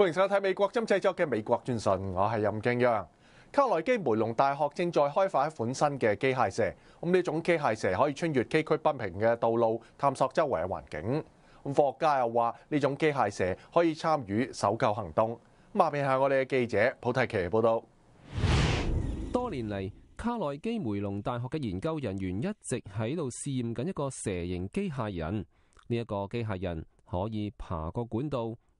欢迎收睇《美国针制作》嘅《美国专讯》，我系任敬央。卡内基梅隆大学正在开发一款新嘅机械蛇，咁呢种机械蛇可以穿越崎岖不平嘅道路，探索周围嘅环境。咁科学家又话呢种机械蛇可以参与搜救行动。咁下面系我哋嘅记者普提奇报道。多年嚟，卡内基梅隆大学嘅研究人员一直喺度试验紧一个蛇形机械人。呢一个机械人可以爬过管道。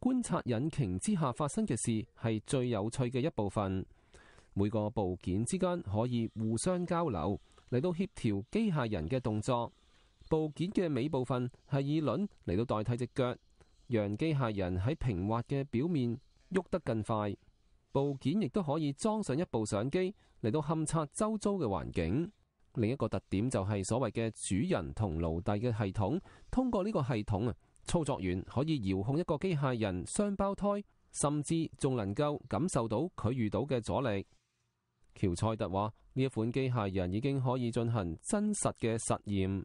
观察引擎之下发生嘅事系最有趣嘅一部分。每个部件之间可以互相交流，嚟到协调机械人嘅动作。部件嘅尾部分系以轮嚟到代替只脚，让机械人喺平滑嘅表面喐得更快。部件亦都可以装上一部相机嚟到勘察周遭嘅环境。另一个特点就系所谓嘅主人同奴隶嘅系统，通过呢个系统啊，操作员可以遥控一个机械人双胞胎，甚至仲能够感受到佢遇到嘅阻力。乔赛特话：呢一款机械人已经可以进行真实嘅实验。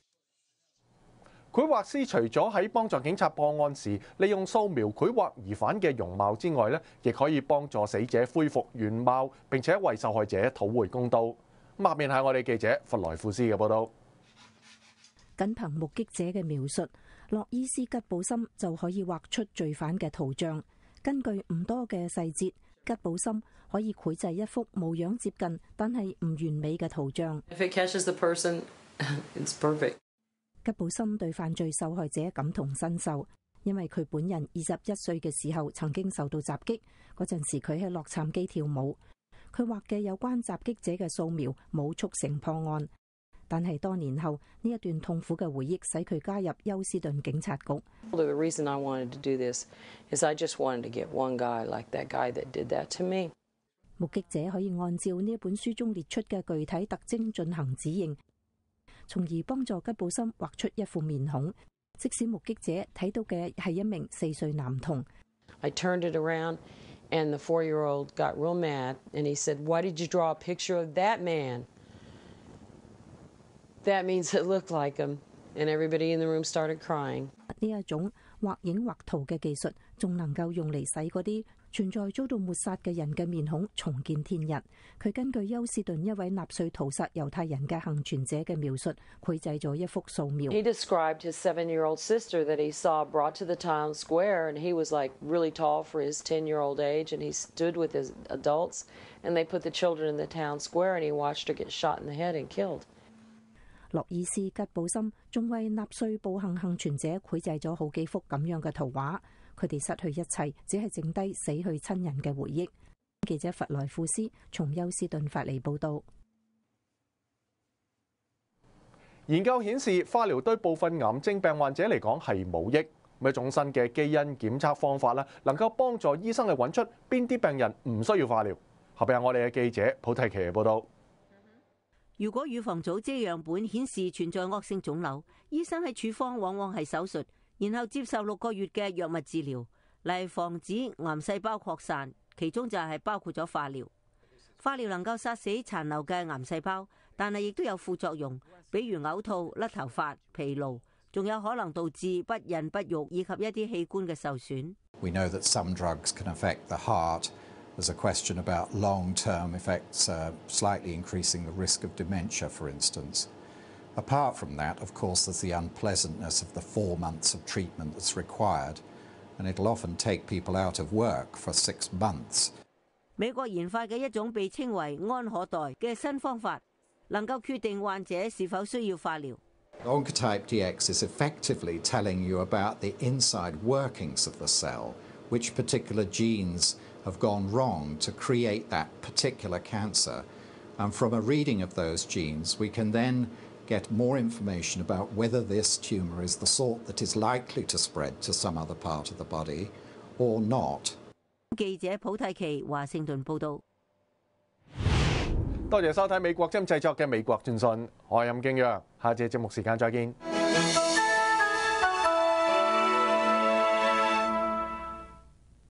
繪画师除咗喺帮助警察破案时利用掃描繪画疑犯嘅容貌之外，咧亦可以帮助死者恢复原貌，并且为受害者讨回公道。咁，下面系我哋记者弗莱富斯嘅报道。仅凭目击者嘅描述，洛伊斯吉布森就可以画出罪犯嘅图像。根据唔多嘅细节，吉布森可以绘制一幅模样接近但系唔完美嘅图像。吉布森对犯罪受害者感同身受，因为佢本人二十一岁嘅时候曾经受到袭击，嗰阵时佢喺洛杉矶跳舞。佢画嘅有关袭击者嘅素描冇促成破案，但系多年后呢一段痛苦嘅回忆使佢加入休斯顿警察局。The reason I wanted to do this is I just wanted to get one guy like that guy that did that to me。目击者可以按照呢一本书中列出嘅具体特征进行指认。從而幫助吉布森畫出一副面孔，即使目擊者睇到嘅係一名四歲男童。like him. And everybody in the room started crying. 呢一種畫影畫圖嘅技術，仲能夠用嚟使嗰啲。存在遭到抹杀嘅人嘅面孔重见天日。佢根据休斯顿一位纳粹屠杀犹太人嘅幸存者嘅描述，绘制咗一幅素描。children in the town square, and he watched her get shot in the head and killed. 洛尔斯吉布森仲为纳粹暴行幸存者绘制咗好几幅咁样嘅图画。佢哋失去一切，只系剩低死去亲人嘅回忆。记者弗莱库斯从休斯顿发嚟报道。研究显示，化疗对部分癌症病患者嚟讲系冇益。咁一种新嘅基因检测方法咧，能够帮助医生嚟揾出边啲病人唔需要化疗。后边系我哋嘅记者普提奇嘅报道。如果预防组织样本显示存在恶性肿瘤，医生喺处方往往系手术。然后接受六个月嘅药物治疗嚟防止癌细胞扩散，其中就系包括咗化疗。化疗能够杀死残留嘅癌细胞，但系亦都有副作用，比如呕吐、甩头发、疲劳，仲有可能导致不孕不育以及一啲器官嘅受损。We know that some drugs can affect the heart. There's a question about long-term effects, slightly increasing the risk of dementia, for instance. Apart from that, of course, there's the unpleasantness of the four months of treatment that's required, and it'll often take people out of work for six months. 美國研發嘅一種被稱為安可代嘅新方法，能夠決定患者是否需要化療。Oncotype DX is effectively telling you about the inside workings of the cell, which particular genes have gone wrong to create that particular cancer. And from a reading of those genes, we can then get more information about whether this tumour is the sort that is likely to spread to some other part of the body or not.